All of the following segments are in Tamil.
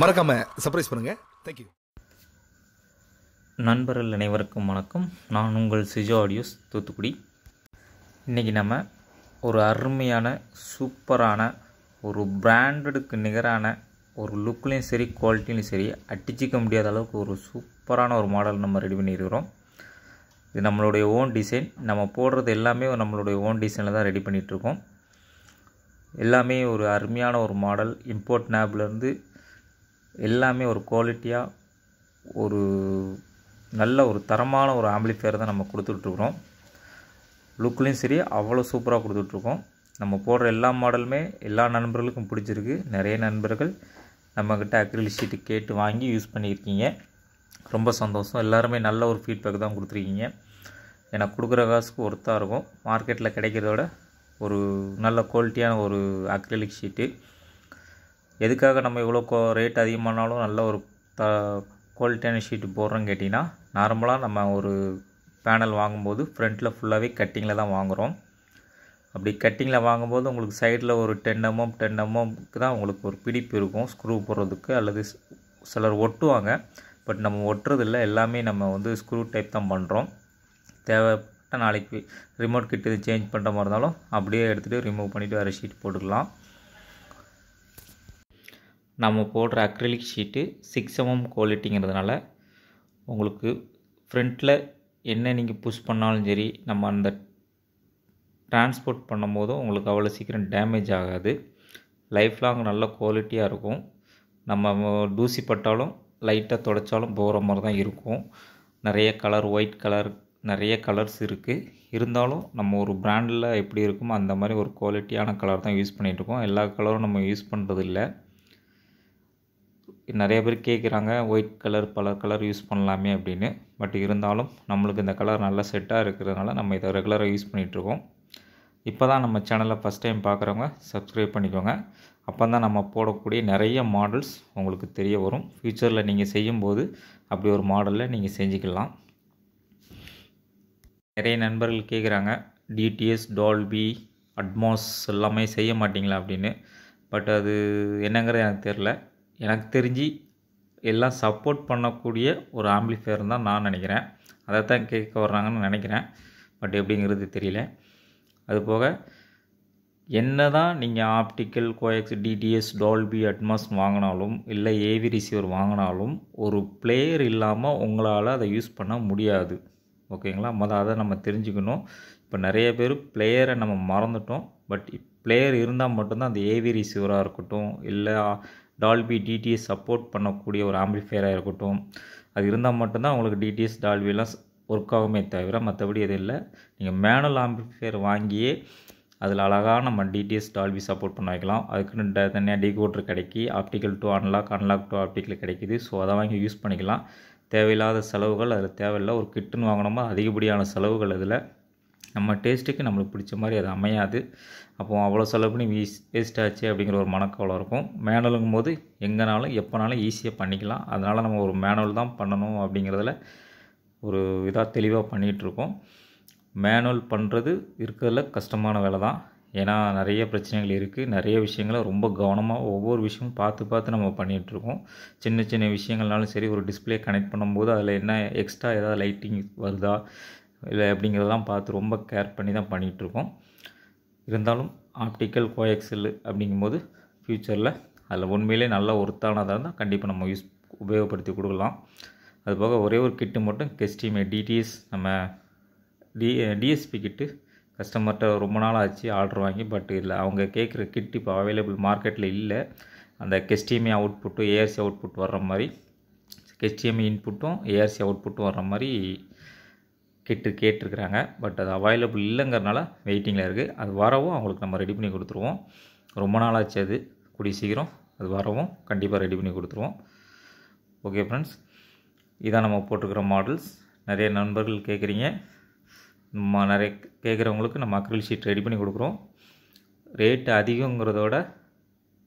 மறக்காமல் சர்ப்ரைஸ் பண்ணுங்கள் தேங்க்யூ நண்பர்கள் அனைவருக்கும் வணக்கம் நான் உங்கள் சிஜோ ஆடியோஸ் தூத்துக்குடி இன்றைக்கி நம்ம ஒரு அருமையான சூப்பரான ஒரு பிராண்டடுக்கு நிகரான ஒரு லுக்லேயும் சரி குவாலிட்டிலையும் சரி அட்டிச்சிக்க முடியாத அளவுக்கு ஒரு சூப்பரான ஒரு மாடல் நம்ம ரெடி பண்ணியிருக்கிறோம் இது நம்மளுடைய ஓன் டிசைன் நம்ம போடுறது எல்லாமே நம்மளுடைய ஓன் டிசைனில் தான் ரெடி பண்ணிகிட்ருக்கோம் எல்லாமே ஒரு அருமையான ஒரு மாடல் இம்போர்ட் நேப்லேருந்து எல்லாமே ஒரு குவாலிட்டியாக ஒரு நல்ல ஒரு தரமான ஒரு ஆம்பிளிஃபையர் தான் நம்ம கொடுத்துட்ருக்குறோம் லுக்லேயும் சரி அவ்வளோ சூப்பராக கொடுத்துட்ருக்கோம் நம்ம போடுற எல்லா மாடலுமே எல்லா நண்பர்களுக்கும் பிடிச்சிருக்கு நிறைய நண்பர்கள் நம்மக்கிட்ட அக்ரில் ஷீட்டு கேட்டு வாங்கி யூஸ் பண்ணியிருக்கீங்க ரொம்ப சந்தோஷம் எல்லாருமே நல்ல ஒரு ஃபீட்பேக் தான் கொடுத்துருக்கீங்க ஏன்னா கொடுக்குற காசுக்கு ஒர்த்தாக இருக்கும் மார்க்கெட்டில் கிடைக்கிறதோட ஒரு நல்ல குவாலிட்டியான ஒரு அக்ரிலிக் ஷீட்டு எதுக்காக நம்ம இவ்வளோ கோ ரேட் அதிகமானாலும் நல்ல ஒரு த குவாலிட்டியான ஷீட் போடுறோன்னு கேட்டிங்கன்னா நார்மலாக நம்ம ஒரு பேனல் வாங்கும்போது ஃப்ரண்ட்டில் ஃபுல்லாகவே கட்டிங்கில் தான் வாங்குகிறோம் அப்படி கட்டிங்கில் வாங்கும்போது உங்களுக்கு சைடில் ஒரு டென் எம்எம் டென் எம்எம்க்கு தான் உங்களுக்கு ஒரு பிடிப்பு இருக்கும் ஸ்க்ரூ போடுறதுக்கு அல்லது சிலர் ஒட்டுவாங்க பட் நம்ம ஒட்டுறதில்ல எல்லாமே நம்ம வந்து ஸ்க்ரூ டைப் தான் பண்ணுறோம் தேவைப்பட்ட நாளைக்கு ரிமோட் கிட்டு சேஞ்ச் பண்ணுற மாதிரி இருந்தாலும் அப்படியே எடுத்துகிட்டு ரிமூவ் பண்ணிவிட்டு வேறு ஷீட் போட்டுக்கலாம் நம்ம போடுற அக்ரிலிக் ஷீட்டு சிக்ஸ் எம்எம் குவாலிட்டிங்கிறதுனால உங்களுக்கு ஃப்ரண்ட்டில் என்ன நீங்கள் புஷ் பண்ணாலும் சரி நம்ம அந்த டிரான்ஸ்போர்ட் பண்ணும்போதும் உங்களுக்கு அவ்வளோ சீக்கிரம் டேமேஜ் ஆகாது லைஃப் லாங் நல்ல குவாலிட்டியாக இருக்கும் நம்ம தூசி பட்டாலும் லைட்டாக தொடச்சாலும் போகிற மாதிரி தான் இருக்கும் நிறைய கலர் ஒயிட் கலர் நிறைய கலர்ஸ் இருக்குது இருந்தாலும் நம்ம ஒரு பிராண்டில் எப்படி இருக்குமோ அந்த மாதிரி ஒரு குவாலிட்டியான கலர் தான் யூஸ் பண்ணிகிட்ருக்கோம் எல்லா கலரும் நம்ம யூஸ் பண்ணுறதில்ல நிறைய பேர் கேட்குறாங்க ஒயிட் கலர் பல கலர் யூஸ் பண்ணலாமே அப்படின்னு பட் இருந்தாலும் நம்மளுக்கு இந்த கலர் நல்லா செட்டாக இருக்கிறதுனால நம்ம இதை ரெகுலராக யூஸ் பண்ணிகிட்ருக்கோம் இப்போ தான் நம்ம சேனலை ஃபஸ்ட் டைம் பார்க்குறவங்க சப்ஸ்கிரைப் பண்ணிக்கோங்க அப்போ தான் நம்ம போடக்கூடிய நிறைய மாடல்ஸ் உங்களுக்கு தெரிய வரும் ஃப்யூச்சரில் நீங்கள் செய்யும்போது அப்படி ஒரு மாடலில் நீங்கள் செஞ்சுக்கலாம் நிறைய நண்பர்கள் கேட்குறாங்க டிடிஎஸ் டால்பி அட்மாஸ் எல்லாமே செய்ய மாட்டிங்களா அப்படின்னு பட் அது என்னங்கிறது எனக்கு தெரில எனக்கு தெரிஞ்சு எல்லாம் சப்போர்ட் பண்ணக்கூடிய ஒரு ஆம்பிளிஃபையர் தான் நான் நினைக்கிறேன் அதை தான் கேட்க வர்றாங்கன்னு நினைக்கிறேன் பட் எப்படிங்கிறது தெரியல அதுபோக என்ன தான் நீங்கள் optical coax DTS Dolby Atmos வாங்கினாலும் இல்லை ஏவி ரிசீவர் வாங்கினாலும் ஒரு பிளேயர் இல்லாமல் உங்களால் அதை யூஸ் பண்ண முடியாது ஓகேங்களா மொதல் அதை நம்ம தெரிஞ்சுக்கணும் இப்போ நிறைய பேர் பிளேயரை நம்ம மறந்துட்டோம் பட் பிளேயர் இருந்தால் மட்டும்தான் அந்த ஏவி ரிசீவராக இருக்கட்டும் இல்லை டால்பி டிடிஎஸ் சப்போர்ட் பண்ணக்கூடிய ஒரு ஆம்பிளிஃபையராக இருக்கட்டும் அது இருந்தால் மட்டும்தான் உங்களுக்கு டிடிஎஸ் டால்பிலாம் ஒர்க் ஆகுமே தவிர மற்றபடி எதுவும் இல்லை நீங்கள் மேனுவல் ஆம்பிளிஃபையர் வாங்கியே அதில் அழகாக நம்ம டிடிஎஸ் டால்பி சப்போர்ட் பண்ண வைக்கலாம் அதுக்குன்னு தனியாக டிகோட்ரு கிடைக்கி optical to analogue analogue to optical கிடைக்கிது ஸோ அதை வாங்கி யூஸ் பண்ணிக்கலாம் தேவையில்லாத செலவுகள் அதில் தேவையில்லை ஒரு கிட்டுன்னு வாங்கினோமா அதிகப்படியான செலவுகள் அதில் நம்ம டேஸ்ட்டுக்கு நம்மளுக்கு பிடிச்ச மாதிரி அது அமையாது அப்போது அவ்வளோ செலவு பண்ணி வீஸ் வேஸ்ட்டாச்சு அப்படிங்கிற ஒரு மனக்கவலம் இருக்கும் மேனலுங்கும் போது எங்கேனாலும் எப்போனாலும் ஈஸியாக பண்ணிக்கலாம் அதனால் நம்ம ஒரு மேனுவல் தான் பண்ணணும் அப்படிங்கிறதுல ஒரு இதாக தெளிவாக பண்ணிகிட்ருக்கோம் மேனுவல் பண்ணுறது இருக்கிறதுல கஷ்டமான வேலை தான் ஏன்னா நிறைய பிரச்சனைகள் இருக்குது நிறைய விஷயங்களை ரொம்ப கவனமாக ஒவ்வொரு விஷயமும் பார்த்து பார்த்து நம்ம பண்ணிகிட்ருக்கோம் சின்ன சின்ன விஷயங்கள்னாலும் சரி ஒரு டிஸ்பிளே கனெக்ட் பண்ணும்போது அதில் என்ன எக்ஸ்ட்ரா ஏதாவது லைட்டிங் வருதா இல்லை அப்படிங்கிறதெல்லாம் பார்த்து ரொம்ப கேர் பண்ணி தான் பண்ணிகிட்ருக்கோம் இருந்தாலும் ஆப்டிக்கல் கோஎக்ஸல் அப்படிங்கும்போது ஃப்யூச்சரில் அதில் உண்மையிலே நல்லா ஒருத்தானதாக இருந்தால் கண்டிப்பாக நம்ம யூஸ் உபயோகப்படுத்தி கொடுக்கலாம் அதுபோக ஒரே ஒரு கிட்டு மட்டும் கெஸ்டிமே டிடிஎஸ் நம்ம டி டிஎஸ்பி கிட்டு கஸ்டமர்கிட்ட ரொம்ப நாள் ஆச்சு ஆர்டர் வாங்கி பட் இல்லை அவங்க கேட்குற கிட் இப்போ அவைலபிள் மார்க்கெட்டில் இல்லை அந்த கெஸ்டிஎம்ஏ அவுட்புட்டும் ஏஆர்சி அவுட்புட் வர்ற மாதிரி கெஸ்டிஎம்ஏ இன்புட்டும் ஏஆர்சி அவுட்புட்டும் வர்ற மாதிரி கிட்டு கேட்டிருக்கிறாங்க பட் அது அவைலபிள் இல்லைங்கிறனால வெயிட்டிங்கில் இருக்குது அது வரவும் அவங்களுக்கு நம்ம ரெடி பண்ணி கொடுத்துருவோம் ரொம்ப நாளாச்சு அது கூடிய சீக்கிரம் அது வரவும் கண்டிப்பாக ரெடி பண்ணி கொடுத்துருவோம் ஓகே ஃப்ரெண்ட்ஸ் இதான் நம்ம போட்டிருக்கிற மாடல்ஸ் நிறைய நண்பர்கள் கேட்குறீங்க நம்ம நிறைய கேட்குறவங்களுக்கு நம்ம அக்ரில் ஷீட் ரெடி பண்ணி கொடுக்குறோம் ரேட்டு அதிகங்கிறதோட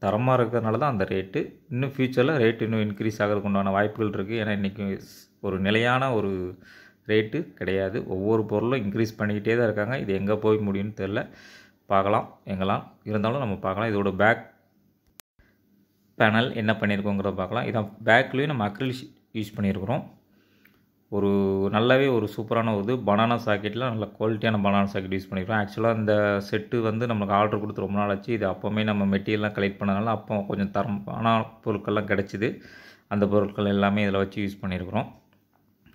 தரமாக இருக்கிறதுனால தான் அந்த ரேட்டு இன்னும் ஃப்யூச்சரில் ரேட் இன்னும் இன்க்ரீஸ் ஆகிறதுக்கு உண்டான வாய்ப்புகள் இருக்குது ஏன்னா இன்றைக்கி ஒரு நிலையான ஒரு ரேட்டு கிடையாது ஒவ்வொரு பொருளும் இன்க்ரீஸ் பண்ணிக்கிட்டே தான் இருக்காங்க இது எங்கே போய் முடியும்னு தெரில பார்க்கலாம் எங்கெல்லாம் இருந்தாலும் நம்ம பார்க்கலாம் இதோட பேக் பேனல் என்ன பண்ணியிருக்கோங்கிறத பார்க்கலாம் இதான் பேக்லேயும் நம்ம அக்ரில் யூஸ் பண்ணியிருக்கிறோம் ஒரு நல்லாவே ஒரு சூப்பரான ஒரு பனானா சாக்கெட்டில் நல்ல குவாலிட்டியான பனானா சாக்கெட் யூஸ் பண்ணிக்கிறோம் ஆக்சுவலாக இந்த செட்டு வந்து நம்மளுக்கு ஆர்டர் கொடுத்து ரொம்ப நாள் ஆச்சு இது அப்போவுமே நம்ம மெட்டீரியல்லாம் கலெக்ட் பண்ணதுனால அப்போ கொஞ்சம் தரமான பொருட்கள்லாம் கிடச்சிது அந்த பொருட்கள் எல்லாமே இதில் வச்சு யூஸ் பண்ணியிருக்கிறோம்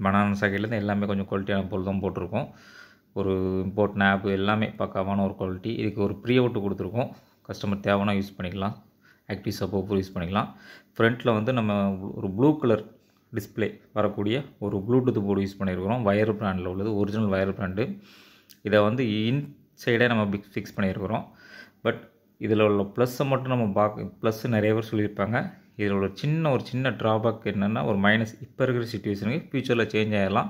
பனானா சாக்கிலேருந்து எல்லாமே கொஞ்சம் குவாலிட்டியான பொருள் தான் போட்டிருக்கோம் ஒரு இம்போர்ட் ஆப் எல்லாமே பக்காவான ஒரு குவாலிட்டி இதுக்கு ஒரு ப்ரீ அவுட்டு கொடுத்துருக்கோம் கஸ்டமர் தேவைன்னா யூஸ் பண்ணிக்கலாம் ஆக்டிவ் சப்போப்பூர் யூஸ் பண்ணிக்கலாம் ஃப்ரண்ட்டில் வந்து நம்ம ஒரு ப்ளூ கலர் டிஸ்பிளே வரக்கூடிய ஒரு ப்ளூடூத் போர்டு யூஸ் பண்ணியிருக்கிறோம் வயர் பிராண்டில் உள்ளது ஒரிஜினல் வயர் பிராண்டு இதை வந்து இன்சைடே நம்ம பிக் ஃபிக்ஸ் பண்ணியிருக்கிறோம் பட் இதில் உள்ள ப்ளஸ்ஸை மட்டும் நம்ம பார்க்க ப்ளஸ்ஸு நிறைய பேர் சொல்லியிருப்பாங்க இதில் ஒரு சின்ன ஒரு சின்ன ட்ராபேக் என்னென்னா ஒரு மைனஸ் இப்போ இருக்கிற சுச்சுவேஷனுக்கு ஃப்யூச்சரில் சேஞ்ச் ஆகிடலாம்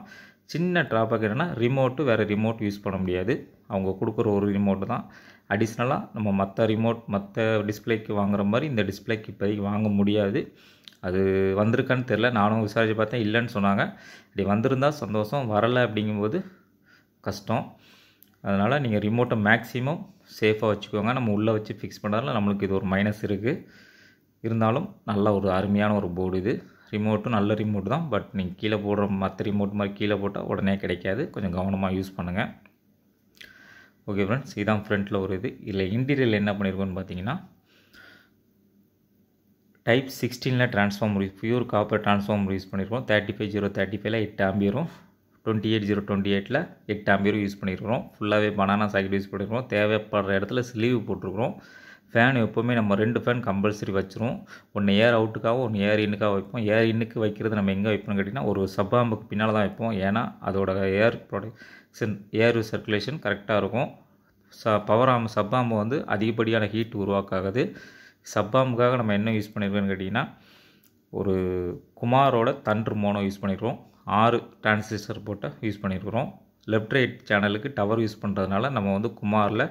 சின்ன ட்ராபேக் என்னென்னா ரிமோட்டு வேறு ரிமோட் யூஸ் பண்ண முடியாது அவங்க கொடுக்குற ஒரு ரிமோட்டு தான் அடிஷ்னலாக நம்ம மற்ற ரிமோட் மற்ற டிஸ்பிளேக்கு வாங்குற மாதிரி இந்த டிஸ்பிளேக்கு இப்போதைக்கு வாங்க முடியாது அது வந்திருக்கான்னு தெரில நானும் விசாரித்து பார்த்தேன் இல்லைன்னு சொன்னாங்க இப்படி வந்திருந்தால் சந்தோஷம் வரலை அப்படிங்கும்போது கஷ்டம் அதனால் நீங்கள் ரிமோட்டை மேக்ஸிமம் சேஃபாக வச்சுக்கோங்க நம்ம உள்ளே வச்சு ஃபிக்ஸ் பண்ணுறதுல நம்மளுக்கு இது ஒரு மைனஸ் இருக்குது இருந்தாலும் நல்ல ஒரு அருமையான ஒரு போர்டு இது ரிமோட்டும் நல்ல ரிமோட் தான் பட் நீங்கள் கீழே போடுற மற்ற ரிமோட் மாதிரி கீழே போட்டால் உடனே கிடைக்காது கொஞ்சம் கவனமாக யூஸ் பண்ணுங்கள் ஓகே ஃப்ரெண்ட்ஸ் இதுதான் ஃப்ரண்ட்டில் ஒரு இது இதில் இன்டீரியரில் என்ன பண்ணியிருக்கோன்னு பார்த்தீங்கன்னா டைப் சிக்ஸ்டீனில் transform use pure copper transform use பண்ணியிருக்கோம் தேர்ட்டி ஃபைவ் ஜீரோ தேர்ட்டி ஃபைவ்ல எட்டு ஆம்பியரும் டுவெண்ட்டி எயிட் ஜீரோ டுவெண்ட்டி எயிட்டில் எட்டு ஆம்பியரும் யூஸ் பண்ணியிருக்கிறோம் ஃபுல்லாகவே பனானா சாக்கெட் யூஸ் பண்ணியிருக்கிறோம் தேவைப்படுற இடத்துல ஸ்லீவ் போட்டிருக்கிறோம் ஃபேன் எப்போவுமே நம்ம ரெண்டு ஃபேன் கம்பல்சரி வச்சிரும் ஒன்று ஏர் அவுட்டுக்காக ஒன்று ஏர் இன்னுக்காக வைப்போம் ஏர் இன்னுக்கு வைக்கிறது நம்ம எங்கே வைப்போம்னு கேட்டிங்கன்னா ஒரு சப்பாம்புக்கு பின்னால் தான் வைப்போம் ஏன்னா அதோட ஏர் ப்ரொடக்ஷன் ஏர் சர்க்குலேஷன் கரெக்டாக இருக்கும் ச பவர் ஆம் சப்பாம்பு வந்து அதிகப்படியான ஹீட் உருவாக்காகுது சப்பாம்புக்காக நம்ம என்ன யூஸ் பண்ணியிருக்கோன்னு கேட்டிங்கன்னா ஒரு குமாரோட தன்று மோனோ யூஸ் பண்ணியிருக்கிறோம் ஆறு டிரான்சிஸ்டர் போட்டால் யூஸ் பண்ணியிருக்கிறோம் லெஃப்ட் ரைட் சேனலுக்கு டவர் யூஸ் பண்ணுறதுனால நம்ம வந்து குமாரில்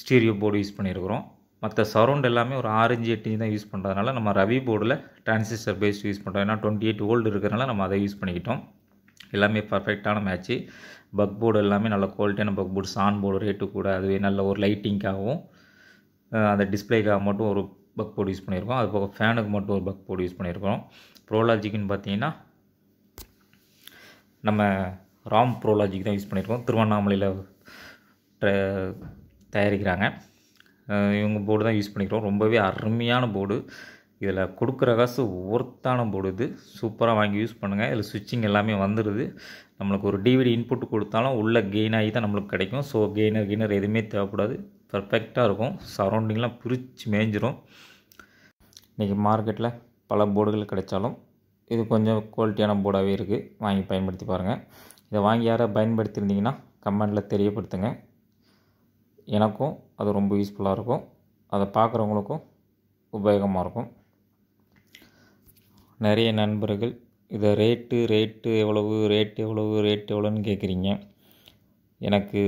ஸ்டீரியோ போர்டு யூஸ் பண்ணியிருக்கிறோம் மற்ற சரௌண்ட் எல்லாமே ஒரு ஆரஞ்சு எட்டு தான் யூஸ் பண்ணுறதுனால நம்ம ரவி போர்டில் டிரான்சிஸ்டர் பேஸ்ட் யூஸ் பண்ணுறோம் ஏன்னா டுவெண்ட்டி எயிட் ஓல்டு இருக்கிறனால நம்ம அதை யூஸ் பண்ணிக்கிட்டோம் எல்லாமே பர்ஃபெக்டான மேட்ச்சு பக் போர்டு எல்லாமே நல்ல குவாலிட்டியான பக் போர்டு சான் போர்டு ரேட்டு கூட அதுவே நல்ல ஒரு லைட்டிங்காகவும் அந்த டிஸ்பிளேக்காக மட்டும் ஒரு பக் போர்டு யூஸ் பண்ணியிருக்கோம் அது போக ஃபேனுக்கு மட்டும் ஒரு பக் போர்டு யூஸ் பண்ணியிருக்கோம் ப்ரோலாஜிக்குன்னு பார்த்தீங்கன்னா நம்ம ராம் ப்ரோலாஜிக் தான் யூஸ் பண்ணியிருக்கோம் திருவண்ணாமலையில் தயாரிக்கிறாங்க இவங்க போர்டு தான் யூஸ் பண்ணிக்கிறோம் ரொம்பவே அருமையான போர்டு இதில் கொடுக்குற காசு ஒர்த்தான போர்டு இது சூப்பராக வாங்கி யூஸ் பண்ணுங்கள் இதில் சுவிட்சிங் எல்லாமே வந்துடுது நம்மளுக்கு ஒரு டிவிடி இன்புட் கொடுத்தாலும் உள்ளே கெயின் ஆகி தான் நம்மளுக்கு கிடைக்கும் ஸோ கெய்னர் கெய்னர் எதுவுமே தேவைப்படாது பர்ஃபெக்டாக இருக்கும் சரௌண்டிங்லாம் பிரித்து மேய்ஞ்சிரும் இன்றைக்கி மார்க்கெட்டில் பல போர்டுகள் கிடைச்சாலும் இது கொஞ்சம் குவாலிட்டியான போர்டாகவே இருக்குது வாங்கி பயன்படுத்தி பாருங்கள் இதை வாங்கி யாரை பயன்படுத்தியிருந்தீங்கன்னா கமெண்டில் தெரியப்படுத்துங்க எனக்கும் அது ரொம்ப யூஸ்ஃபுல்லாக இருக்கும் அதை பார்க்குறவங்களுக்கும் உபயோகமாக இருக்கும் நிறைய நண்பர்கள் இதை ரேட்டு ரேட்டு எவ்வளவு ரேட் எவ்வளவு ரேட் எவ்வளோன்னு கேட்குறீங்க எனக்கு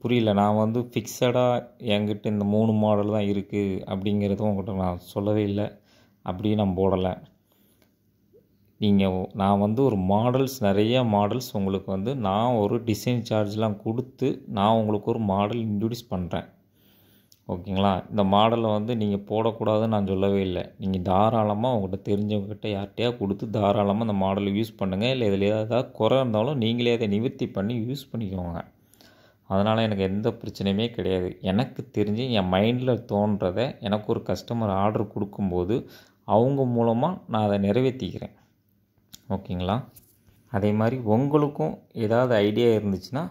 புரியல நான் வந்து ஃபிக்ஸடாக என்கிட்ட இந்த மூணு மாடல் தான் இருக்குது அப்படிங்கிறதும் உங்கள்கிட்ட நான் சொல்லவே இல்லை அப்படியே நான் போடலை நீங்கள் நான் வந்து ஒரு மாடல்ஸ் நிறைய மாடல்ஸ் உங்களுக்கு வந்து நான் ஒரு டிசைன் சார்ஜ்லாம் கொடுத்து நான் உங்களுக்கு ஒரு மாடல் இன்ட்ரடியூஸ் பண்ணுறேன் ஓகேங்களா இந்த மாடலை வந்து நீங்கள் போடக்கூடாதுன்னு நான் சொல்லவே இல்லை நீங்கள் தாராளமாக உங்கள்கிட்ட தெரிஞ்சவங்ககிட்ட யார்கிட்டயா கொடுத்து தாராளமாக அந்த மாடலை யூஸ் பண்ணுங்கள் இல்லை இதில் ஏதாவது குறை இருந்தாலும் நீங்களே அதை நிவர்த்தி பண்ணி யூஸ் பண்ணிக்கோங்க அதனால் எனக்கு எந்த பிரச்சனையுமே கிடையாது எனக்கு தெரிஞ்சு என் மைண்டில் தோன்றதை எனக்கு ஒரு கஸ்டமர் ஆர்டர் கொடுக்கும்போது அவங்க மூலமாக நான் அதை நிறைவேற்றிக்கிறேன் ஓகேங்களா அதே மாதிரி உங்களுக்கும் ஏதாவது ஐடியா இருந்துச்சுன்னா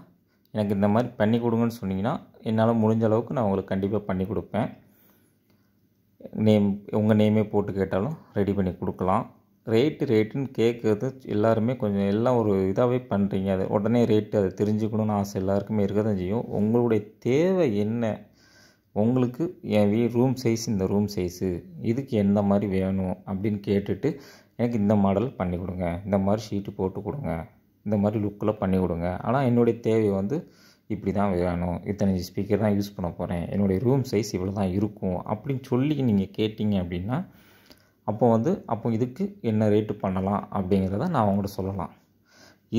எனக்கு இந்த மாதிரி பண்ணி கொடுங்கன்னு சொன்னிங்கன்னா என்னால் முடிஞ்ச அளவுக்கு நான் உங்களுக்கு கண்டிப்பாக பண்ணி கொடுப்பேன் நேம் உங்கள் நேமே போட்டு கேட்டாலும் ரெடி பண்ணி கொடுக்கலாம் ரேட்டு ரேட்டுன்னு கேட்குறது எல்லாருமே கொஞ்சம் எல்லாம் ஒரு இதாகவே பண்ணுறீங்க அது உடனே ரேட்டு அதை தெரிஞ்சுக்கணும்னு ஆசை எல்லாருக்குமே இருக்க தான் செய்யும் உங்களுடைய தேவை என்ன உங்களுக்கு என் வீ ரூம் சைஸ் இந்த ரூம் சைஸு இதுக்கு எந்த மாதிரி வேணும் அப்படின்னு கேட்டுட்டு எனக்கு இந்த மாடல் பண்ணி கொடுங்க இந்த மாதிரி ஷீட்டு போட்டு கொடுங்க இந்த மாதிரி லுக்கில் பண்ணி கொடுங்க ஆனால் என்னுடைய தேவை வந்து இப்படி தான் வேணும் இத்தனை ஸ்பீக்கர் தான் யூஸ் பண்ண போகிறேன் என்னுடைய ரூம் சைஸ் இவ்வளோ தான் இருக்கும் அப்படின்னு சொல்லி நீங்கள் கேட்டிங்க அப்படின்னா அப்போ வந்து அப்போ இதுக்கு என்ன ரேட்டு பண்ணலாம் அப்படிங்கிறத நான் அவங்கள்ட்ட சொல்லலாம்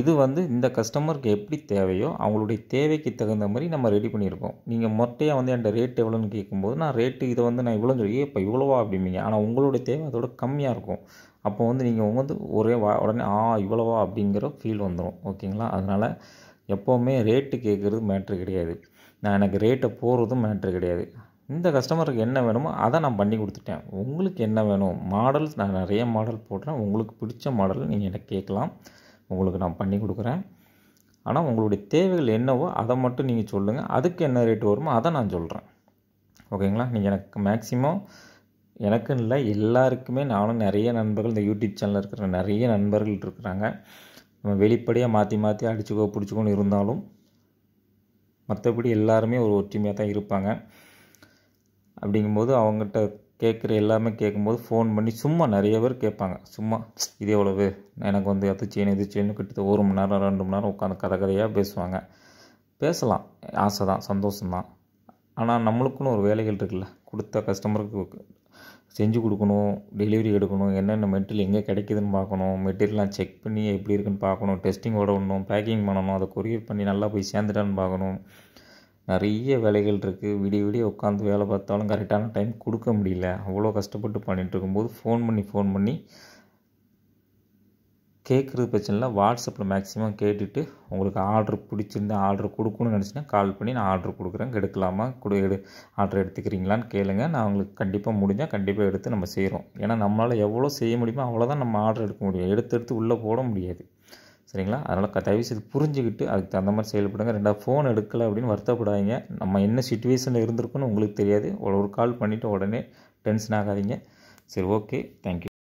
இது வந்து இந்த கஸ்டமருக்கு எப்படி தேவையோ அவங்களுடைய தேவைக்கு தகுந்த மாதிரி நம்ம ரெடி பண்ணியிருக்கோம் நீங்கள் மொட்டையாக வந்து என்கிட்ட ரேட் எவ்வளோன்னு கேட்கும்போது நான் ரேட்டு இதை வந்து நான் இவ்வளோ சொல்லி இப்போ இவ்வளோவா அப்படிம்பீங்க ஆனால் உங்களுடைய தேவை அதோட கம்மியாக இருக்கும் அப்போ வந்து நீங்கள் வந்து ஒரே உடனே ஆ இவ்வளோவா அப்படிங்கிற ஃபீல் வந்துடும் ஓகேங்களா அதனால் எப்போவுமே ரேட்டு கேட்குறது மேட்ரு கிடையாது நான் எனக்கு ரேட்டை போடுறதும் மேட்ரு கிடையாது இந்த கஸ்டமருக்கு என்ன வேணுமோ அதை நான் பண்ணி கொடுத்துட்டேன் உங்களுக்கு என்ன வேணும் மாடல்ஸ் நான் நிறைய மாடல் போடுறேன் உங்களுக்கு பிடிச்ச மாடல் நீங்கள் எனக்கு கேட்கலாம் உங்களுக்கு நான் பண்ணி கொடுக்குறேன் ஆனால் உங்களுடைய தேவைகள் என்னவோ அதை மட்டும் நீங்கள் சொல்லுங்கள் அதுக்கு என்ன ரேட் வருமோ அதை நான் சொல்கிறேன் ஓகேங்களா நீங்கள் எனக்கு மேக்ஸிமம் எனக்குன்னு இல்லை எல்லாருக்குமே நானும் நிறைய நண்பர்கள் இந்த யூடியூப் சேனலில் இருக்கிற நிறைய நண்பர்கள் இருக்கிறாங்க நம்ம வெளிப்படையாக மாற்றி மாற்றி அடிச்சுக்கோ பிடிச்சிக்கோன்னு இருந்தாலும் மற்றபடி எல்லாருமே ஒரு ஒற்றுமையாக தான் இருப்பாங்க அப்படிங்கும்போது அவங்ககிட்ட கேட்குற எல்லாமே கேட்கும்போது ஃபோன் பண்ணி சும்மா நிறைய பேர் கேட்பாங்க சும்மா இது எவ்வளவு எனக்கு வந்து அது செய்யணும் எது செய்யணும் கிட்டத்தட்ட ஒரு மணி நேரம் ரெண்டு மணி நேரம் உட்காந்து கதை கதையாக பேசுவாங்க பேசலாம் ஆசை தான் சந்தோஷம்தான் ஆனால் நம்மளுக்குன்னு ஒரு வேலைகள் இருக்குல்ல கொடுத்த கஸ்டமருக்கு செஞ்சு கொடுக்கணும் டெலிவரி எடுக்கணும் என்னென்ன மெட்டீரியல் எங்கே கிடைக்குதுன்னு பார்க்கணும் மெட்டீரியல்லாம் செக் பண்ணி எப்படி இருக்குன்னு பார்க்கணும் டெஸ்டிங் ஓட விடணும் பேக்கிங் பண்ணணும் அதை கொரியர் பண்ணி நல்லா போய் சேர்ந்துட்டான்னு பார்க்கணும் நிறைய வேலைகள் இருக்குது விடிய விடிய உட்காந்து வேலை பார்த்தாலும் கரெக்டான டைம் கொடுக்க முடியல அவ்வளோ கஷ்டப்பட்டு பண்ணிகிட்டு இருக்கும்போது ஃபோன் பண்ணி ஃபோன் பண்ணி கேட்குறது பிரச்சனைலாம் இல்லை வாட்ஸ்அப்பில் மேக்ஸிமம் கேட்டுட்டு உங்களுக்கு ஆர்டர் பிடிச்சிருந்தா ஆர்டர் கொடுக்கணும்னு நினச்சினா கால் பண்ணி நான் ஆர்டர் கொடுக்குறேன் எடுக்கலாமா கொடு எடு ஆர்டர் எடுத்துக்கிறீங்களான்னு கேளுங்க நான் உங்களுக்கு கண்டிப்பாக முடிஞ்சால் கண்டிப்பாக எடுத்து நம்ம செய்கிறோம் ஏன்னா நம்மளால் எவ்வளோ செய்ய முடியுமோ அவ்வளோதான் நம்ம ஆர்டர் எடுக்க முடியும் எடுத்து எடுத்து உள்ளே போட முடியாது சரிங்களா அதனால் க தயவுசெய்து புரிஞ்சுக்கிட்டு அதுக்கு தகுந்த மாதிரி செயல்படுங்க ரெண்டாவது ஃபோன் எடுக்கலை அப்படின்னு வருத்தப்படாதீங்க நம்ம என்ன சுச்சுவேஷனில் இருந்திருக்குன்னு உங்களுக்கு தெரியாது ஒரு கால் பண்ணிவிட்டு உடனே டென்ஷன் ஆகாதீங்க சரி ஓகே தேங்க்யூ